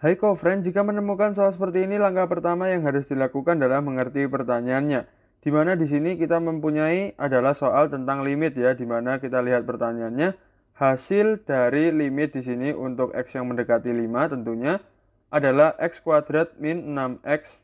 Hai friend, jika menemukan soal seperti ini, langkah pertama yang harus dilakukan adalah mengerti pertanyaannya. Dimana di sini kita mempunyai adalah soal tentang limit ya, dimana kita lihat pertanyaannya, hasil dari limit di sini untuk x yang mendekati 5 tentunya adalah x kuadrat min 6x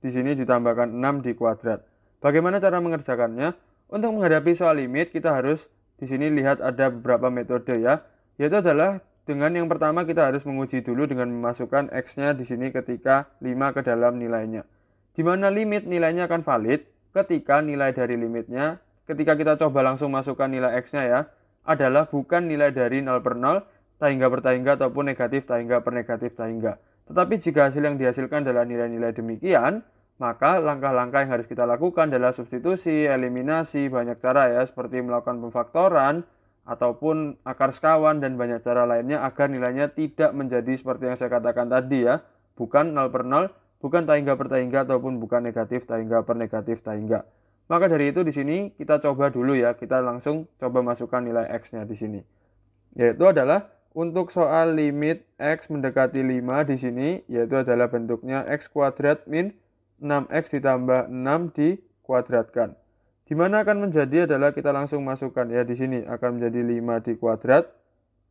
di sini ditambahkan 6 di kuadrat. Bagaimana cara mengerjakannya? Untuk menghadapi soal limit kita harus di sini lihat ada beberapa metode ya, yaitu adalah dengan yang pertama kita harus menguji dulu dengan memasukkan X-nya di sini ketika 5 ke dalam nilainya. Di mana limit nilainya akan valid ketika nilai dari limitnya, ketika kita coba langsung masukkan nilai X-nya ya, adalah bukan nilai dari 0 per 0, tahingga per tahingga ataupun negatif tahingga per negatif tahingga. Tetapi jika hasil yang dihasilkan adalah nilai-nilai demikian, maka langkah-langkah yang harus kita lakukan adalah substitusi, eliminasi, banyak cara ya, seperti melakukan pemfaktoran, ataupun akar sekawan dan banyak cara lainnya agar nilainya tidak menjadi seperti yang saya katakan tadi ya bukan nol per nol bukan tahingga per tahingga ataupun bukan negatif tahingga per negatif tahingga maka dari itu di sini kita coba dulu ya kita langsung coba masukkan nilai x nya di sini yaitu adalah untuk soal limit x mendekati 5 di sini yaitu adalah bentuknya x kuadrat min 6x ditambah 6 dikuadratkan di mana akan menjadi adalah kita langsung masukkan ya di sini akan menjadi 5 di kuadrat.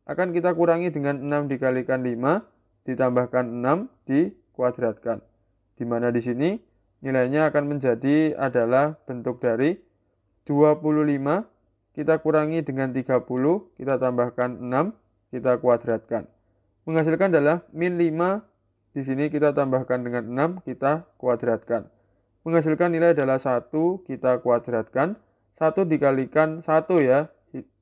Akan kita kurangi dengan 6 dikalikan 5 ditambahkan 6 di Di mana di sini nilainya akan menjadi adalah bentuk dari 25 kita kurangi dengan 30 kita tambahkan 6 kita kuadratkan. Menghasilkan adalah min 5 di sini kita tambahkan dengan 6 kita kuadratkan menghasilkan nilai adalah satu kita kuadratkan satu dikalikan satu ya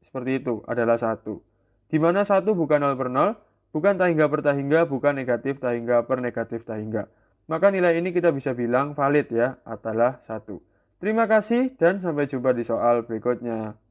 seperti itu adalah satu di mana 1 bukan 0 per 0 bukan tahingga per tahingga bukan negatif tahingga per negatif tahingga maka nilai ini kita bisa bilang valid ya adalah satu terima kasih dan sampai jumpa di soal berikutnya